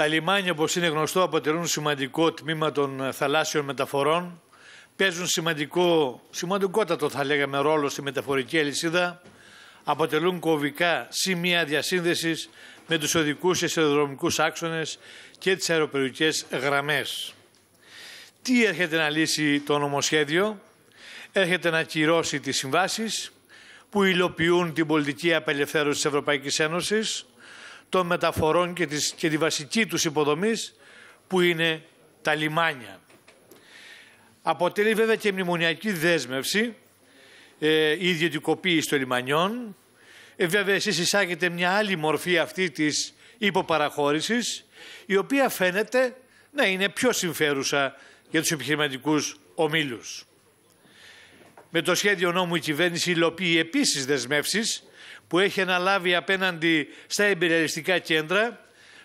Τα λιμάνια, όπως είναι γνωστό, αποτελούν σημαντικό τμήμα των ε, θαλάσσιων μεταφορών, παίζουν σημαντικό, σημαντικότατο θα λέγαμε ρόλο στη μεταφορική αλυσίδα, αποτελούν κομβικά σημεία διασύνδεσης με τους οδικούς και σιδηροδρομικούς άξονες και τις αεροπερικές γραμμές. Τι έρχεται να λύσει το νομοσχέδιο, έρχεται να κυρώσει τις συμβάσεις που υλοποιούν την πολιτική απελευθέρωση της Ευρωπαϊκής Ένωσης, των μεταφορών και, της, και τη βασική τους υποδομής που είναι τα λιμάνια. Αποτελεί βέβαια και μνημονιακή δέσμευση ε, η ιδιωτικοποίηση των λιμανιών. Ε, βέβαια εσείς εισάγετε μια άλλη μορφή αυτή της υποπαραχώρησης η οποία φαίνεται να είναι πιο συμφέρουσα για τους επιχειρηματικούς ομίλους. Με το σχέδιο νόμου η κυβέρνηση υλοποιεί επίσης δεσμεύσεις που έχει αναλάβει απέναντι στα εμπειριαλιστικά κέντρα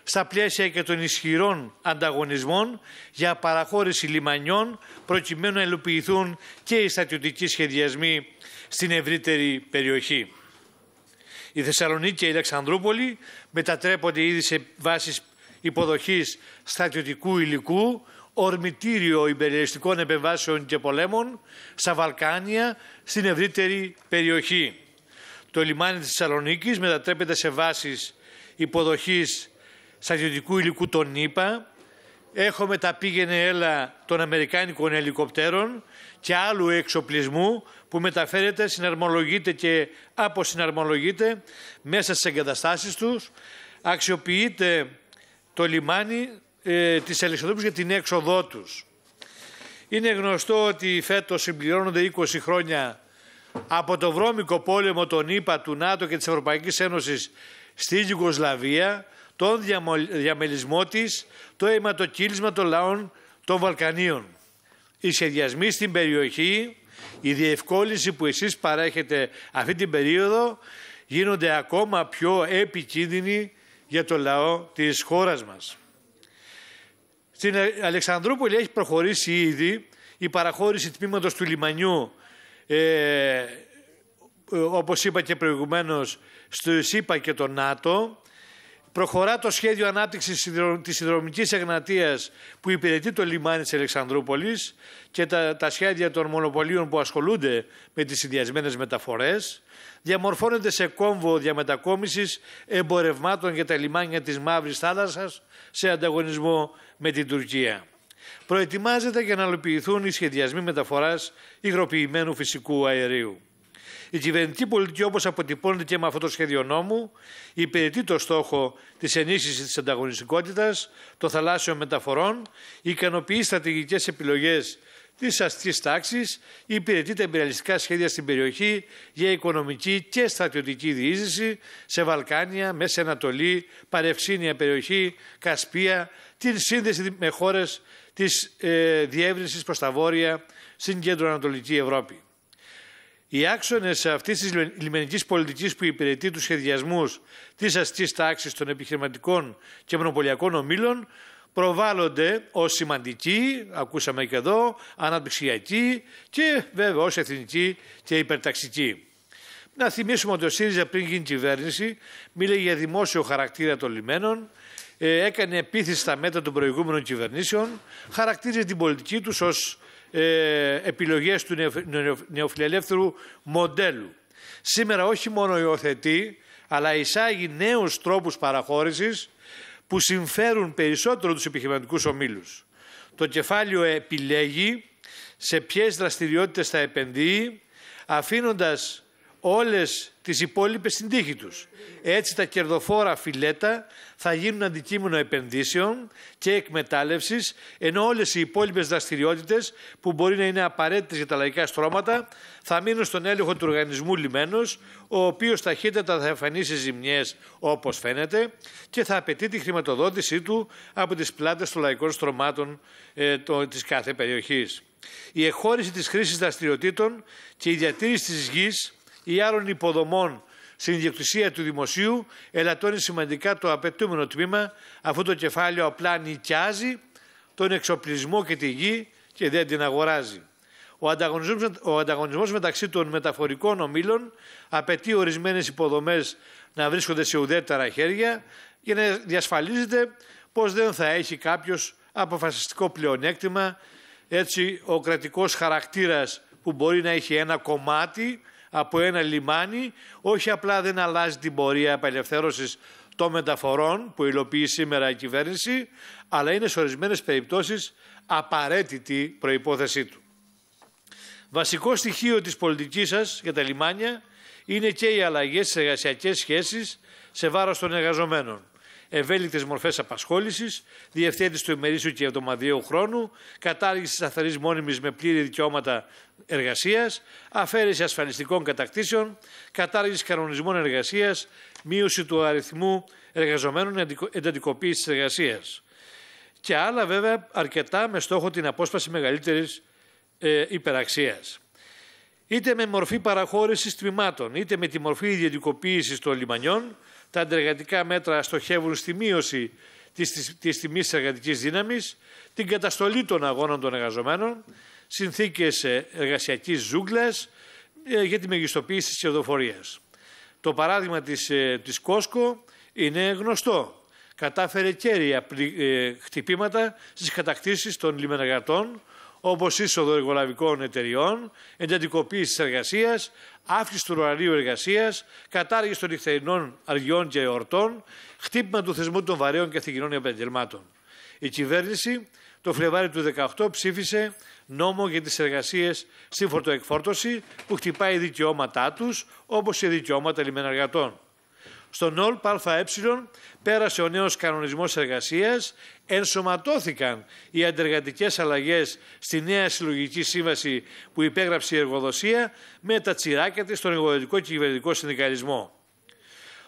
στα πλαίσια και των ισχυρών ανταγωνισμών για παραχώρηση λιμανιών προκειμένου να ελοποιηθούν και οι στατιωτικοί σχεδιασμοί στην ευρύτερη περιοχή. Η Θεσσαλονίκη και η Αλεξανδρούπολη μετατρέπονται ήδη σε βάσεις υποδοχής στρατιωτικού υλικού, ορμητήριο υπεριαλιστικών επεμβάσεων και πολέμων στα Βαλκάνια, στην ευρύτερη περιοχή το λιμάνι της Θεσσαλονίκης μετατρέπεται σε βάσεις υποδοχής στρατιωτικού υλικού των ΗΠΑ. Έχουμε τα πήγαινε έλα των Αμερικάνικων ελικοπτέρων και άλλου εξοπλισμού που μεταφέρεται, συναρμολογείται και αποσυναρμολογείται μέσα στις εγκαταστάσεις τους. Αξιοποιείται το λιμάνι ε, της Ελισσοδόπης για την έξοδό τους. Είναι γνωστό ότι φέτος συμπληρώνονται 20 χρόνια από το βρώμικο πόλεμο των ΗΠΑ, του ΝΑΤΟ και της Ευρωπαϊκής Ένωσης στη Γιουγκοσλαβία, τον διαμελισμό της, το αιματοκύλισμα των λαών των Βαλκανίων. Οι σχεδιασμοί στην περιοχή, η διευκόλυνση που εσείς παρέχετε αυτή την περίοδο, γίνονται ακόμα πιο επικίνδυνοι για το λαό της χώρας μας. Στην Αλεξανδρούπολη έχει προχωρήσει ήδη η παραχώρηση τμήματος του λιμανιού ε, ε, όπως είπα και προηγουμένως, στο ΕΣΥΠΑ και το ΝΑΤΟ. Προχωρά το σχέδιο ανάπτυξης της συνδρομικής εγνατίας που υπηρετεί το λιμάνι της Αλεξανδρούπολης και τα, τα σχέδια των μονοπωλίων που ασχολούνται με τις συνδυασμένες μεταφορές. Διαμορφώνεται σε κόμβο διαμετακόμισης εμπορευμάτων για τα λιμάνια της Μαύρης Θάλασσας σε ανταγωνισμό με την Τουρκία. Προετοιμάζεται για να ολοποιηθούν οι σχεδιασμοί μεταφοράς υγροποιημένου φυσικού αερίου. Η κυβερνητική πολιτική, όπως αποτυπώνεται και με αυτό το σχέδιο νόμου, υπηρετεί το στόχο της ενίσχυσης της ανταγωνιστικότητας των θαλάσσιων μεταφορών, ικανοποιεί στρατηγικές επιλογές της αστικής τάξης, υπηρετεί τα εμπειραλιστικά σχέδια στην περιοχή για οικονομική και στρατιωτική διείσδυση σε Βαλκάνια, Μέση Ανατολή, Παρευσίνια περιοχή, Κασπία, την σύνδεση με χώρες Της ε, διεύρυνσης προς τα βόρεια στην κέντρο-ανατολική Ευρώπη. Οι άξονες αυτής της λιμενικής πολιτικής που υπηρετεί τους σχεδιασμούς της αστικής τάξης των επιχειρηματικών και μονοπωλιακών ομήλων προβάλλονται ως σημαντικοί, ακούσαμε και εδώ, αναπτυξιακή και βέβαια ως εθνικοί και υπερταξική. Να θυμίσουμε ότι ο ΣΥΡΙΖΑ πριν γίνει κυβέρνηση μίλησε για δημόσιο χαρακτήρα των λιμένων, ε, έκανε επίθεση στα μέτρα των προηγούμενων κυβερνήσεων, χαρακτήριζε την πολιτική τους ως ε, επιλογές του νεοφιλελεύθερου μοντέλου. Σήμερα όχι μόνο υιοθετεί, αλλά εισάγει νέους τρόπους παραχώρησης που συμφέρουν περισσότερο τους επιχειρηματικούς ομίλους. Το κεφάλαιο επιλέγει σε ποιες δραστηριότητες θα επενδύει, αφήνοντας όλες τις υπόλοιπες στην τύχη τους. Έτσι τα κερδοφόρα φιλέτα θα γίνουν αντικείμενο επενδύσεων και εκμετάλλευσης, ενώ όλες οι υπόλοιπες δραστηριότητες που μπορεί να είναι απαραίτητες για τα λαϊκά στρώματα θα μείνουν στον έλεγχο του οργανισμού λιμένος, ο οποίος ταχύτατα θα εμφανίσει ζημιές όπως φαίνεται και θα απαιτεί τη χρηματοδότησή του από τις πλάτες των λαϊκών στρωμάτων ε, το, της κάθε περιοχής. Η εχώρηση της χρήσης δραστηριοτήτων και η διατήρηση της γης ή άλλων υποδομών στην ιδιοκτησία του δημοσίου ελαττώνει σημαντικά το απαιτούμενο τμήμα αφού το κεφάλαιο απλά νοικιάζει τον εξοπλισμό και τη γη και δεν την αγοράζει. Ο ανταγωνισμός, ο ανταγωνισμός μεταξύ των μεταφορικών ομίλων απαιτεί ορισμένες υποδομές να βρίσκονται σε ουδέτερα χέρια για να διασφαλίζεται πως δεν θα έχει κάποιος αποφασιστικό πλεονέκτημα. Έτσι, ο κρατικός χαρακτήρας που μπορεί να έχει ένα κομμάτι από ένα λιμάνι, όχι απλά δεν αλλάζει την πορεία απελευθέρωσης των μεταφορών που υλοποιεί σήμερα η κυβέρνηση, αλλά είναι σε ορισμένες περιπτώσεις απαραίτητη προϋπόθεσή του. Βασικό στοιχείο της πολιτικής σας για τα λιμάνια είναι και οι αλλαγές στις εργασιακές σχέσεις σε βάρος των εργαζομένων ευέλικτες μορφές απασχόλησης, διευθέτηση του ημερήσιου και εβδομαδιαίου χρόνου, κατάργησης της αθαρή μόνιμης με πλήρη δικαιώματα εργασίας, αφαίρεση ασφαλιστικών κατακτήσεων, κατάργησης κανονισμών εργασίας, μείωση του αριθμού εργαζομένων, εντατικοποίησης της εργασίας. Και άλλα βέβαια αρκετά με στόχο την απόσπαση μεγαλύτερης ε, υπεραξίας. Είτε με μορφή παραχώρησης τμήματων, είτε με τη μορφή ιδιωτικοποίησης των λιμανιών, τα αντεργατικά μέτρα στοχεύουν στη μείωση της, της, της τιμής της εργατικής δύναμης, την καταστολή των αγώνων των εργαζομένων, συνθήκες ε, εργασιακής ζούγκλας ε, για τη μεγιστοποίηση της κερδοφορίας. Το παράδειγμα της, ε, Κόσκο είναι γνωστό. Κατάφερε κέρια ε, χτυπήματα στις κατακτήσεις των λιμενεργατών, όπως είσοδο εργολαβικών εταιριών, εντατικοποίησης τη εργασίας, αύξηση του ωραρίου εργασίας, κατάργηση των νυχτερινών αργιών και εορτών, χτύπημα του θεσμού των βαρέων και θυγινών επαγγελμάτων. Η κυβέρνηση το Φλεβάρι του 2018 ψήφισε νόμο για τις εργασίες στην φορτοεκφόρτωση που χτυπάει δικαιώματά τους, όπως και δικαιώματα λιμεναργατών. Στον ΟΛΠ ΑΕ πέρασε ο νέος κανονισμός εργασίας, ενσωματώθηκαν οι αντεργατικές αλλαγές στη νέα συλλογική σύμβαση που υπέγραψε η εργοδοσία με τα τσιράκια της στον εργοδοτικό και κυβερνητικό συνδικαλισμό.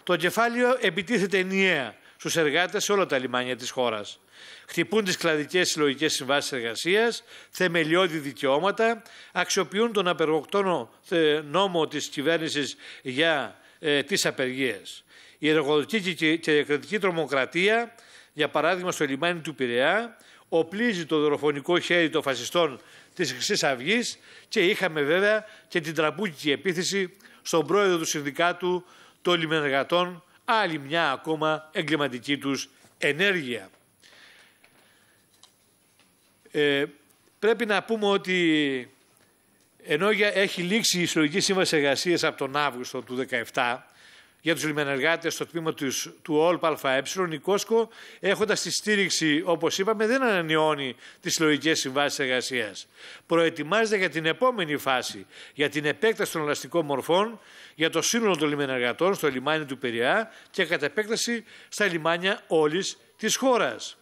Το κεφάλαιο επιτίθεται ενιαία στους εργάτες σε όλα τα λιμάνια της χώρας. Χτυπούν τις κλαδικές συλλογικές συμβάσεις εργασίας, θεμελιώδη δικαιώματα, αξιοποιούν τον απεργοκτόνο ε, νόμο της κυβέρνησης για ε, τις απεργίες η εργοδοτική και η κρατική τρομοκρατία, για παράδειγμα στο λιμάνι του Πειραιά, οπλίζει το δολοφονικό χέρι των φασιστών της Χρυσής Αυγής και είχαμε βέβαια και την τραμπούκικη επίθεση στον πρόεδρο του Συνδικάτου των Λιμενεργατών, άλλη μια ακόμα εγκληματική τους ενέργεια. Ε, πρέπει να πούμε ότι ενώ έχει λήξει η Ιστορική Σύμβαση εργασίας από τον Αύγουστο του 2017, για τους λιμενεργάτες στο τμήμα τους, του ΟΛΠ ΑΕ, η Κόσκο, έχοντας τη στήριξη, όπως είπαμε, δεν ανανιώνει τις συλλογικές συμβάσεις εργασίας. Προετοιμάζεται για την επόμενη φάση, για την επέκταση των ελαστικών μορφών, για το σύνολο των λιμενεργατών στο λιμάνι του Περιά και κατά επέκταση στα λιμάνια όλης της χώρας.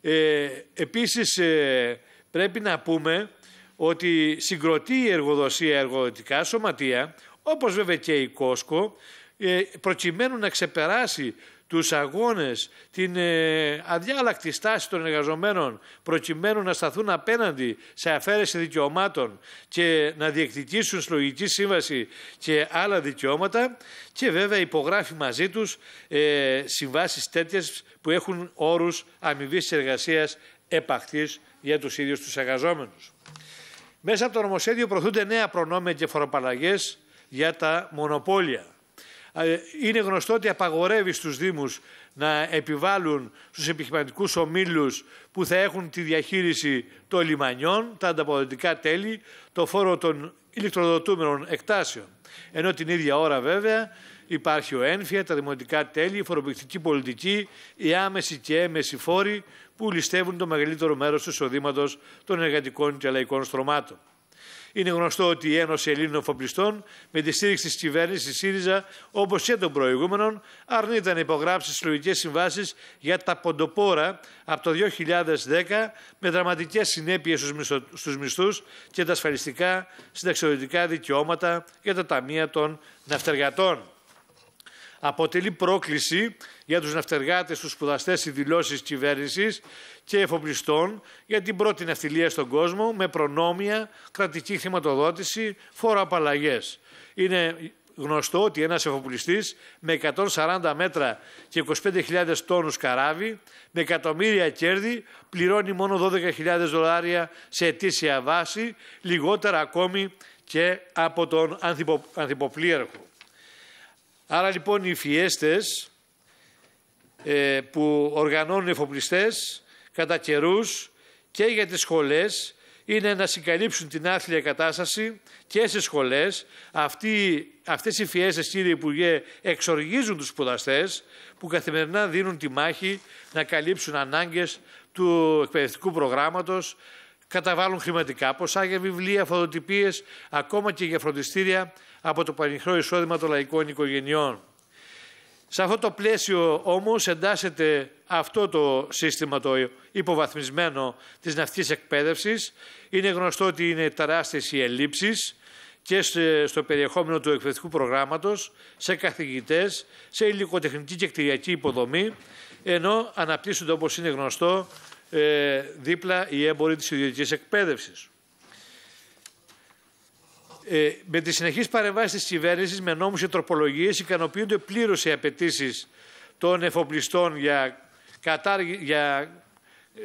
Ε, επίσης, ε, πρέπει να πούμε ότι συγκροτεί η εργοδοσία εργοδοτικά σωματεία, όπως βέβαια και η Κόσκο, ε, προκειμένου να ξεπεράσει τους αγώνες, την ε, αδιάλακτη στάση των εργαζομένων προκειμένου να σταθούν απέναντι σε αφαίρεση δικαιωμάτων και να διεκδικήσουν συλλογική σύμβαση και άλλα δικαιώματα και βέβαια υπογράφει μαζί τους ε, συμβάσεις τέτοιες που έχουν όρους αμοιβής εργασίας επαχτής για τους ίδιους τους εργαζόμενους. Μέσα από το νομοσχέδιο προωθούνται νέα προνόμια και φοροπαλλαγές για τα μονοπόλια. Ε, είναι γνωστό ότι απαγορεύει στους Δήμους να επιβάλλουν στους επιχειρηματικούς ομίλους που θα έχουν τη διαχείριση των λιμανιών, τα ανταποδοτικά τέλη, το φόρο των ηλεκτροδοτούμενων εκτάσεων. Ενώ την ίδια ώρα βέβαια υπάρχει ο ένφια, τα δημοτικά τέλη, η φοροπληκτική πολιτική, οι άμεση και έμεση φόροι που ληστεύουν το μεγαλύτερο μέρος του εισοδήματος των εργατικών και λαϊκών στρωμάτων. Είναι γνωστό ότι η Ένωση Ελλήνων Φοπλιστών με τη στήριξη της κυβέρνησης ΣΥΡΙΖΑ, όπως και των προηγούμενων, αρνείται να υπογράψει συλλογικές συμβάσεις για τα ποντοπόρα από το 2010 με δραματικές συνέπειες στους μισθούς και τα ασφαλιστικά συνταξιοδοτικά δικαιώματα για τα ταμεία των ναυτεργατών. Αποτελεί πρόκληση για τους ναυτεργάτες, τους σπουδαστές, οι δηλώσεις κυβέρνησης και εφοπλιστών για την πρώτη ναυτιλία στον κόσμο με προνόμια, κρατική χρηματοδότηση, φόρο Είναι γνωστό ότι ένας εφοπλιστής με 140 μέτρα και 25.000 τόνους καράβι, με εκατομμύρια κέρδη, πληρώνει μόνο 12.000 δολάρια σε ετήσια βάση, λιγότερα ακόμη και από τον ανθυποπλήρχο. Άρα λοιπόν οι φιέστες ε, που οργανώνουν εφοπλιστές κατά καιρούς και για τις σχολές είναι να συγκαλύψουν την άθλια κατάσταση και σε σχολές. Αυτοί, αυτές οι φιέσες, κύριε Υπουργέ, εξοργίζουν τους σπουδαστές που καθημερινά δίνουν τη μάχη να καλύψουν ανάγκες του εκπαιδευτικού προγράμματος, καταβάλουν χρηματικά ποσά για βιβλία, φωτοτυπίες, ακόμα και για φροντιστήρια από το πανηχρό εισόδημα των λαϊκών οικογενειών. Σε αυτό το πλαίσιο όμως εντάσσεται αυτό το σύστημα το υποβαθμισμένο της ναυτικής εκπαίδευσης. Είναι γνωστό ότι είναι τεράστιες οι ελλείψεις και στο περιεχόμενο του εκπαιδευτικού προγράμματος, σε καθηγητές, σε υλικοτεχνική και κτηριακή υποδομή, ενώ αναπτύσσονται όπως είναι γνωστό ε, δίπλα οι έμποροι της ιδιωτικής εκπαίδευσης. Ε, με τις συνεχείς παρεμβάσεις της κυβέρνησης, με νόμους και τροπολογίες, ικανοποιούνται πλήρως οι απαιτήσεις των εφοπλιστών για, για,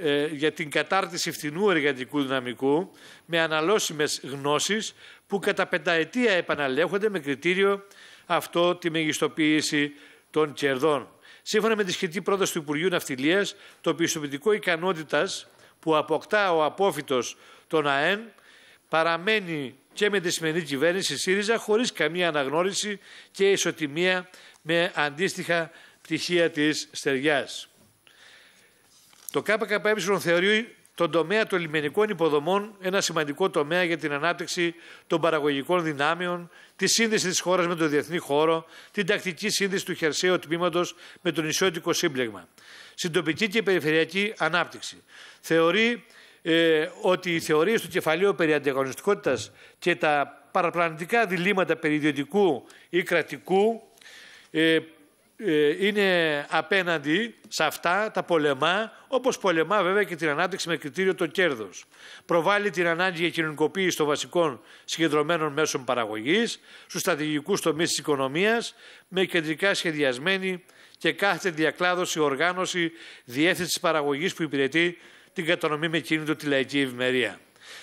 ε, για την κατάρτιση φθηνού εργατικού δυναμικού με αναλώσιμες γνώσεις που κατά πενταετία επαναλέχονται με κριτήριο αυτό τη μεγιστοποίηση των κερδών. Σύμφωνα με τη σχετική πρόταση του Υπουργείου Ναυτιλίας, το πιστοποιητικό ικανότητας που αποκτά ο απόφυτος των ΑΕΝ παραμένει και με τη σημερινή κυβέρνηση ΣΥΡΙΖΑ χωρίς καμία αναγνώριση και ισοτιμία με αντίστοιχα πτυχία της στεριάς. Το ΚΚΕ θεωρεί τον τομέα των λιμενικών υποδομών ένα σημαντικό τομέα για την ανάπτυξη των παραγωγικών δυνάμεων, τη σύνδεση της χώρας με τον διεθνή χώρο, την τακτική σύνδεση του χερσαίου τμήματος με τον νησιώτικο σύμπλεγμα, Συντοπική και περιφερειακή ανάπτυξη. Θεωρεί ε, ότι οι θεωρίες του κεφαλαίου περί αντιαγωνιστικότητα και τα παραπλανητικά διλήμματα περί ιδιωτικού ή κρατικού ε, ε είναι απέναντι σε αυτά, τα πολεμά, όπως πολεμά βέβαια και την ανάπτυξη με κριτήριο το κέρδος. Προβάλλει την ανάγκη για κοινωνικοποίηση των βασικών συγκεντρωμένων μέσων παραγωγής στους στρατηγικούς τομείς της οικονομίας, με κεντρικά σχεδιασμένη και κάθε διακλάδωση, οργάνωση, διεύθυνση παραγωγής που υπηρετεί την κατανομή με κίνητο τη λαϊκή ευημερία.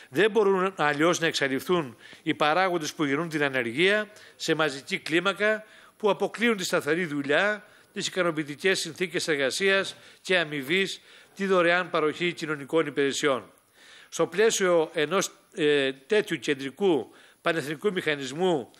Δεν μπορούν αλλιώς να εξαλειφθούν οι παράγοντες που γεννούν την ανεργία σε μαζική κλίμακα, που αποκλείουν τη σταθερή δουλειά, τις ικανοποιητικές συνθήκες εργασίας και αμοιβή, τη δωρεάν παροχή κοινωνικών υπηρεσιών. Στο πλαίσιο ενός ε, τέτοιου κεντρικού πανεθνικού μηχανισμού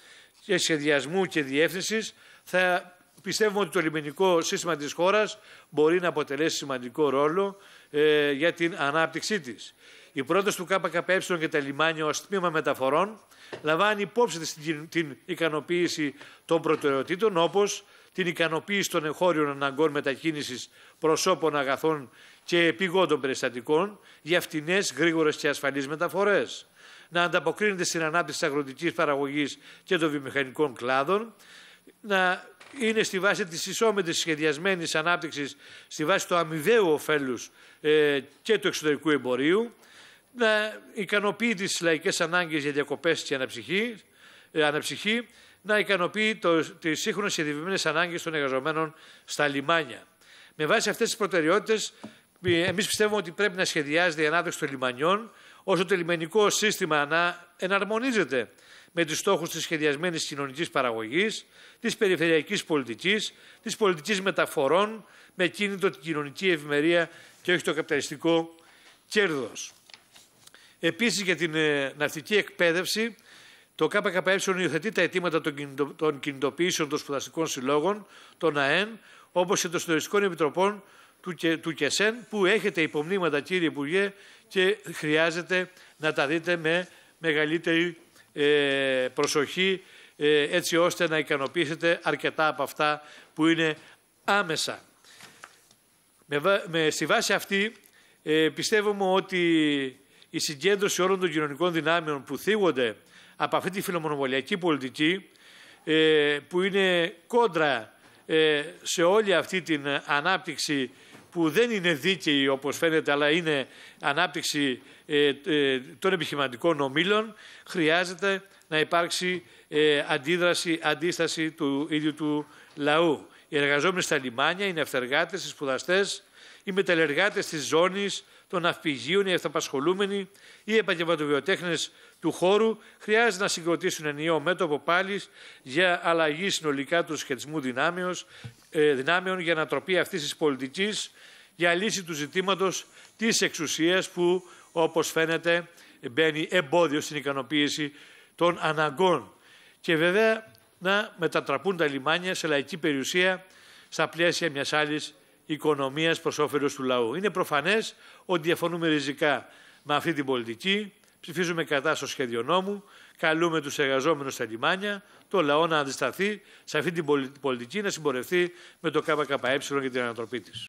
και σχεδιασμού και διεύθυνσης, θα Πιστεύουμε ότι το λιμενικό σύστημα της χώρας μπορεί να αποτελέσει σημαντικό ρόλο ε, για την ανάπτυξή της. Η πρόταση του ΚΚΕ για τα λιμάνια ως τμήμα μεταφορών λαμβάνει υπόψη της την ικανοποίηση των προτεραιοτήτων όπως την ικανοποίηση των εγχώριων αναγκών μετακίνησης προσώπων αγαθών και επιγόντων περιστατικών για φτηνές, γρήγορες και ασφαλείς μεταφορές. Να ανταποκρίνεται στην ανάπτυξη της αγροτικής παραγωγής και των βιομηχανικών κλάδων, να είναι στη βάση της ισόμετρης σχεδιασμένης ανάπτυξης, στη βάση του αμοιβαίου ωφέλους ε, και του εξωτερικού εμπορίου, να ικανοποιεί τις λαϊκές ανάγκες για διακοπές και αναψυχή, ε, αναψυχή να ικανοποιεί το, τις σύγχρονες σχεδιασμένες ανάγκες των εργαζομένων στα λιμάνια. Με βάση αυτές τις προτεραιότητες, ε, εμείς πιστεύουμε ότι πρέπει να σχεδιάζεται η ανάπτυξη των λιμανιών, όσο το λιμενικό σύστημα να εναρμονίζεται με τους στόχους της σχεδιασμένης κοινωνικής παραγωγής, της περιφερειακής πολιτικής, της πολιτικής μεταφορών, με κίνητο την κοινωνική ευημερία και όχι το καπιταλιστικό κέρδος. Επίσης για την ε, ναυτική εκπαίδευση, το ΚΚΕ υιοθετεί τα αιτήματα των κινητοποιήσεων των σπουδαστικών συλλόγων, των ΑΕΝ, όπως και των συντοριστικών επιτροπών του, του ΚΕΣΕΝ, που έχετε υπομνήματα κύριε Υπουργέ και χρειάζεται να τα δείτε με μεγαλύτερη ε, προσοχή ε, έτσι ώστε να ικανοποιήσετε αρκετά από αυτά που είναι άμεσα. Με, στη βάση αυτή ε, πιστεύουμε ότι η συγκέντρωση όλων των κοινωνικών δυνάμεων που θίγονται από αυτή τη φιλομονοβολιακή πολιτική που είναι κόντρα σε όλη αυτή την ανάπτυξη που δεν είναι δίκαιη όπως φαίνεται αλλά είναι ανάπτυξη ε, ε, των επιχειρηματικών ομίλων χρειάζεται να υπάρξει ε, αντίδραση, αντίσταση του ίδιου του λαού. Οι εργαζόμενοι στα λιμάνια, οι νευτεργάτες, οι σπουδαστές, οι μεταλλεργάτες της ζώνης, των αυπηγείων, οι αυταπασχολούμενοι, οι επαγγελματοβιοτέχνες του χώρου χρειάζεται να συγκροτήσουν ενιαίο μέτωπο πάλι για αλλαγή συνολικά του σχετισμού δυνάμεως, ε, δυνάμεων για ανατροπή αυτής της πολιτικής για λύση του ζητήματος της εξουσίας που, όπως φαίνεται, μπαίνει εμπόδιο στην ικανοποίηση των αναγκών. Και βέβαια να μετατραπούν τα λιμάνια σε λαϊκή περιουσία στα πλαίσια μιας άλλης οικονομίας προς όφελος του λαού. Είναι προφανές ότι διαφωνούμε ριζικά με αυτή την πολιτική, Ψηφίζουμε κατά στο σχέδιο νόμου. Καλούμε τους εργαζόμενους στα λιμάνια, το λαό να αντισταθεί σε αυτή την πολιτική να συμπορευτεί με το ΚΚΕ για την ανατροπή της.